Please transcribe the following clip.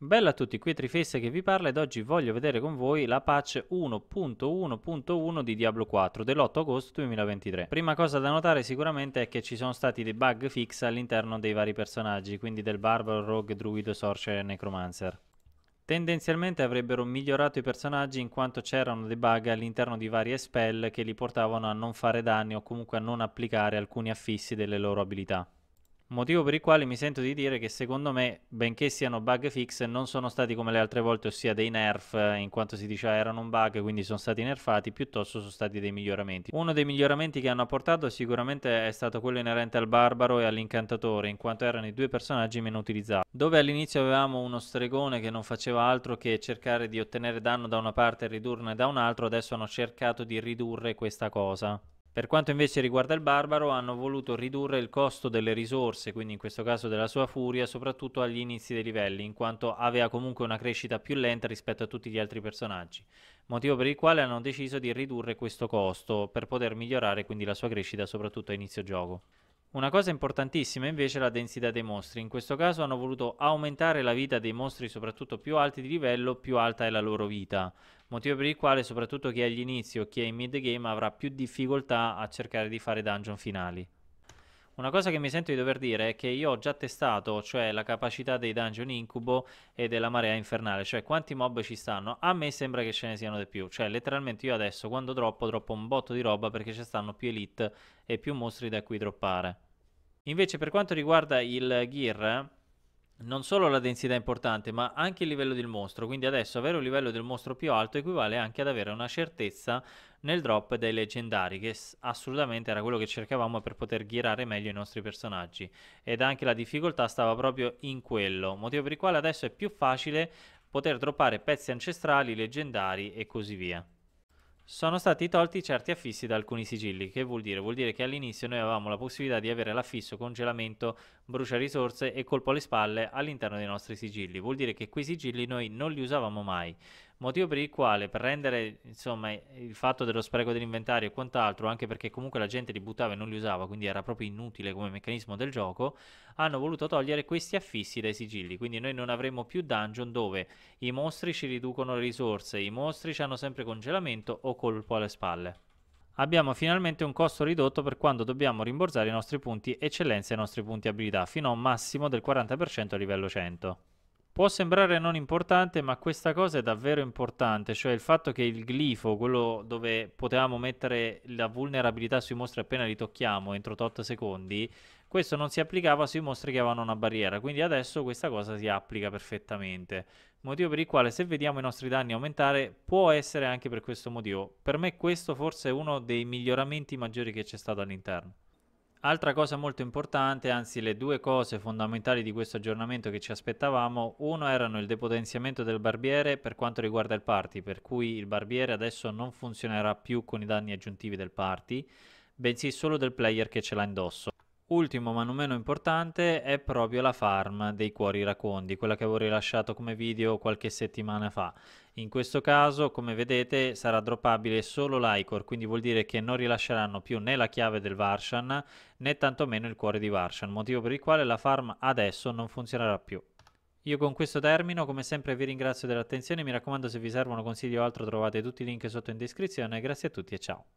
Bella a tutti, qui è Trifesse che vi parla ed oggi voglio vedere con voi la patch 1.1.1 di Diablo 4 dell'8 agosto 2023. Prima cosa da notare sicuramente è che ci sono stati dei bug fix all'interno dei vari personaggi, quindi del Barbaro, Rogue, Druido, Sorcerer e Necromancer. Tendenzialmente avrebbero migliorato i personaggi in quanto c'erano dei bug all'interno di varie spell che li portavano a non fare danni o comunque a non applicare alcuni affissi delle loro abilità motivo per il quale mi sento di dire che secondo me, benché siano bug fix, non sono stati come le altre volte, ossia dei nerf, eh, in quanto si diceva ah, erano un bug, quindi sono stati nerfati, piuttosto sono stati dei miglioramenti. Uno dei miglioramenti che hanno apportato sicuramente è stato quello inerente al barbaro e all'incantatore, in quanto erano i due personaggi meno utilizzati. Dove all'inizio avevamo uno stregone che non faceva altro che cercare di ottenere danno da una parte e ridurne da un'altra, adesso hanno cercato di ridurre questa cosa. Per quanto invece riguarda il Barbaro, hanno voluto ridurre il costo delle risorse, quindi in questo caso della sua furia, soprattutto agli inizi dei livelli, in quanto aveva comunque una crescita più lenta rispetto a tutti gli altri personaggi, motivo per il quale hanno deciso di ridurre questo costo per poter migliorare quindi la sua crescita soprattutto a inizio gioco. Una cosa importantissima invece è la densità dei mostri, in questo caso hanno voluto aumentare la vita dei mostri soprattutto più alti di livello, più alta è la loro vita, motivo per il quale soprattutto chi è agli inizi o chi è in mid game avrà più difficoltà a cercare di fare dungeon finali. Una cosa che mi sento di dover dire è che io ho già testato, cioè la capacità dei dungeon incubo e della marea infernale, cioè quanti mob ci stanno. A me sembra che ce ne siano di più, cioè letteralmente io adesso quando droppo droppo un botto di roba perché ci stanno più elite e più mostri da cui droppare. Invece per quanto riguarda il gear, non solo la densità è importante, ma anche il livello del mostro. Quindi adesso avere un livello del mostro più alto equivale anche ad avere una certezza nel drop dei leggendari, che assolutamente era quello che cercavamo per poter girare meglio i nostri personaggi. Ed anche la difficoltà stava proprio in quello, motivo per il quale adesso è più facile poter droppare pezzi ancestrali, leggendari e così via. Sono stati tolti certi affissi da alcuni sigilli, che vuol dire? Vuol dire che all'inizio noi avevamo la possibilità di avere l'affisso congelamento, brucia risorse e colpo alle spalle all'interno dei nostri sigilli. Vuol dire che quei sigilli noi non li usavamo mai motivo per il quale per rendere insomma il fatto dello spreco dell'inventario e quant'altro, anche perché comunque la gente li buttava e non li usava, quindi era proprio inutile come meccanismo del gioco, hanno voluto togliere questi affissi dai sigilli, quindi noi non avremo più dungeon dove i mostri ci riducono le risorse, i mostri ci hanno sempre congelamento o colpo alle spalle abbiamo finalmente un costo ridotto per quando dobbiamo rimborsare i nostri punti eccellenza e i nostri punti abilità fino a un massimo del 40% a livello 100. Può sembrare non importante, ma questa cosa è davvero importante, cioè il fatto che il glifo, quello dove potevamo mettere la vulnerabilità sui mostri appena li tocchiamo entro 8 secondi, questo non si applicava sui mostri che avevano una barriera, quindi adesso questa cosa si applica perfettamente. Motivo per il quale se vediamo i nostri danni aumentare può essere anche per questo motivo. Per me questo forse è uno dei miglioramenti maggiori che c'è stato all'interno. Altra cosa molto importante, anzi le due cose fondamentali di questo aggiornamento che ci aspettavamo, uno erano il depotenziamento del barbiere per quanto riguarda il party, per cui il barbiere adesso non funzionerà più con i danni aggiuntivi del party, bensì solo del player che ce l'ha indosso. Ultimo ma non meno importante è proprio la farm dei cuori racondi, quella che avevo rilasciato come video qualche settimana fa. In questo caso, come vedete, sarà droppabile solo l'Icor, quindi vuol dire che non rilasceranno più né la chiave del Varshan né tantomeno il cuore di Varshan, motivo per il quale la farm adesso non funzionerà più. Io con questo termino, come sempre vi ringrazio dell'attenzione, mi raccomando se vi servono consigli o altro trovate tutti i link sotto in descrizione, grazie a tutti e ciao!